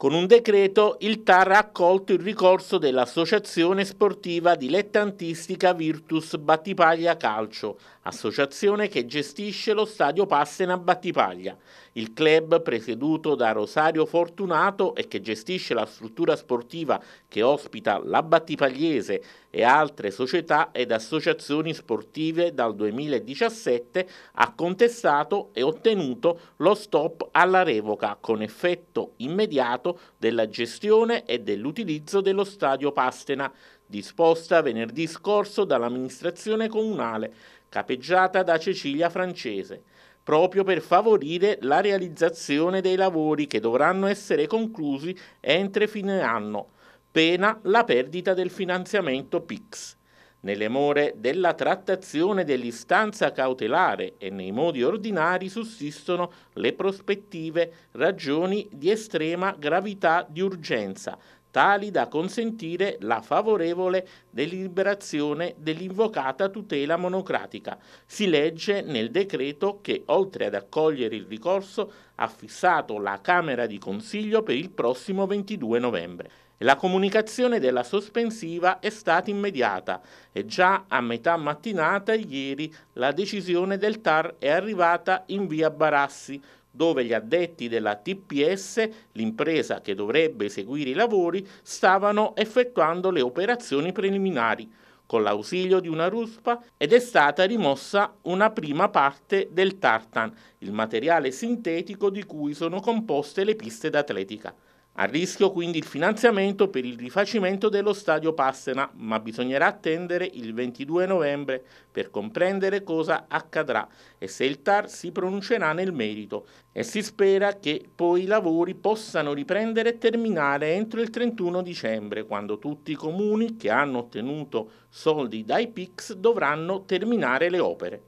Con un decreto il TAR ha accolto il ricorso dell'Associazione Sportiva Dilettantistica Virtus Battipaglia Calcio, associazione che gestisce lo stadio Passena Battipaglia. Il club presieduto da Rosario Fortunato e che gestisce la struttura sportiva che ospita la Battipagliese e altre società ed associazioni sportive dal 2017 ha contestato e ottenuto lo stop alla revoca con effetto immediato privato della gestione e dell'utilizzo dello stadio Pastena, disposta venerdì scorso dall'amministrazione comunale, capeggiata da Cecilia Francese, proprio per favorire la realizzazione dei lavori che dovranno essere conclusi entro fine anno, pena la perdita del finanziamento PIX nelle more della trattazione dell'istanza cautelare e nei modi ordinari sussistono le prospettive ragioni di estrema gravità di urgenza, tali da consentire la favorevole deliberazione dell'invocata tutela monocratica. Si legge nel decreto che, oltre ad accogliere il ricorso, ha fissato la Camera di Consiglio per il prossimo 22 novembre. La comunicazione della sospensiva è stata immediata e già a metà mattinata ieri la decisione del TAR è arrivata in via Barassi, dove gli addetti della TPS, l'impresa che dovrebbe eseguire i lavori, stavano effettuando le operazioni preliminari con l'ausilio di una ruspa ed è stata rimossa una prima parte del tartan, il materiale sintetico di cui sono composte le piste d'atletica. A rischio quindi il finanziamento per il rifacimento dello stadio Passena, ma bisognerà attendere il 22 novembre per comprendere cosa accadrà e se il TAR si pronuncerà nel merito. E si spera che poi i lavori possano riprendere e terminare entro il 31 dicembre, quando tutti i comuni che hanno ottenuto soldi dai PICS dovranno terminare le opere.